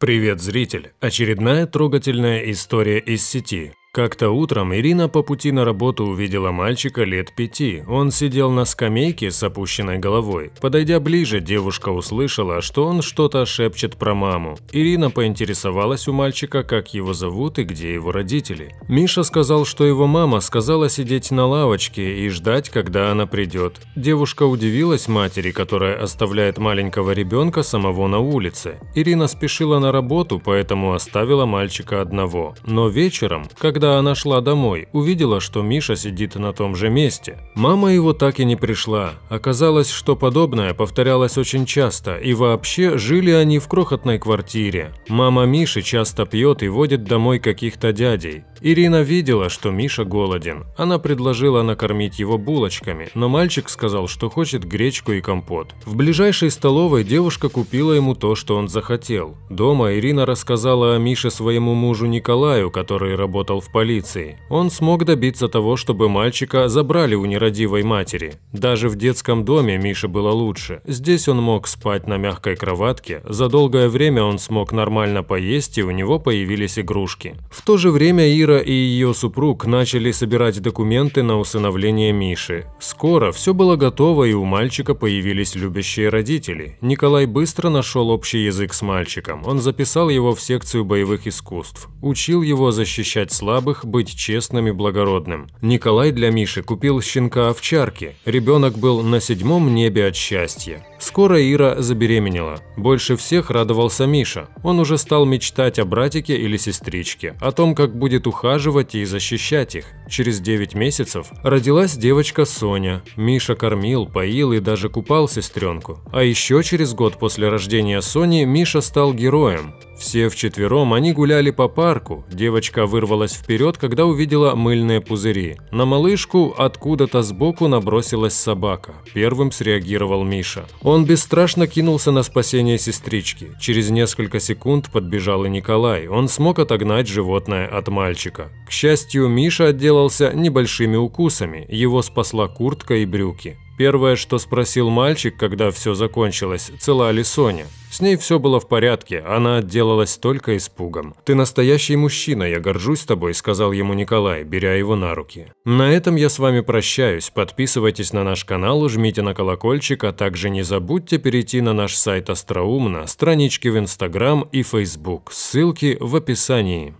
Привет, зритель! Очередная трогательная история из сети. Как-то утром Ирина по пути на работу увидела мальчика лет пяти. Он сидел на скамейке с опущенной головой. Подойдя ближе, девушка услышала, что он что-то шепчет про маму. Ирина поинтересовалась у мальчика, как его зовут и где его родители. Миша сказал, что его мама сказала сидеть на лавочке и ждать, когда она придет. Девушка удивилась матери, которая оставляет маленького ребенка самого на улице. Ирина спешила на работу, поэтому оставила мальчика одного. Но вечером, когда когда она шла домой, увидела, что Миша сидит на том же месте. Мама его так и не пришла. Оказалось, что подобное повторялось очень часто, и вообще жили они в крохотной квартире. Мама Миши часто пьет и водит домой каких-то дядей. Ирина видела, что Миша голоден. Она предложила накормить его булочками, но мальчик сказал, что хочет гречку и компот. В ближайшей столовой девушка купила ему то, что он захотел. Дома Ирина рассказала о Мише своему мужу Николаю, который работал в полиции. Он смог добиться того, чтобы мальчика забрали у нерадивой матери. Даже в детском доме Мише было лучше. Здесь он мог спать на мягкой кроватке, за долгое время он смог нормально поесть и у него появились игрушки. В то же время Ира и ее супруг начали собирать документы на усыновление Миши. Скоро все было готово и у мальчика появились любящие родители. Николай быстро нашел общий язык с мальчиком. Он записал его в секцию боевых искусств, учил его защищать слабых слабых быть честным и благородным. Николай для Миши купил щенка-овчарки. Ребенок был на седьмом небе от счастья. Скоро Ира забеременела. Больше всех радовался Миша. Он уже стал мечтать о братике или сестричке, о том, как будет ухаживать и защищать их. Через 9 месяцев родилась девочка Соня. Миша кормил, поил и даже купал сестренку. А еще через год после рождения Сони Миша стал героем. Все вчетвером они гуляли по парку, девочка вырвалась вперед, когда увидела мыльные пузыри. На малышку откуда-то сбоку набросилась собака. Первым среагировал Миша. Он бесстрашно кинулся на спасение сестрички. Через несколько секунд подбежал и Николай. Он смог отогнать животное от мальчика. К счастью, Миша отделался небольшими укусами, его спасла куртка и брюки. Первое, что спросил мальчик, когда все закончилось, цела ли Соня. С ней все было в порядке, она отделалась только испугом. «Ты настоящий мужчина, я горжусь тобой», – сказал ему Николай, беря его на руки. На этом я с вами прощаюсь. Подписывайтесь на наш канал, жмите на колокольчик, а также не забудьте перейти на наш сайт Остроумно, странички в Инстаграм и Фейсбук. Ссылки в описании.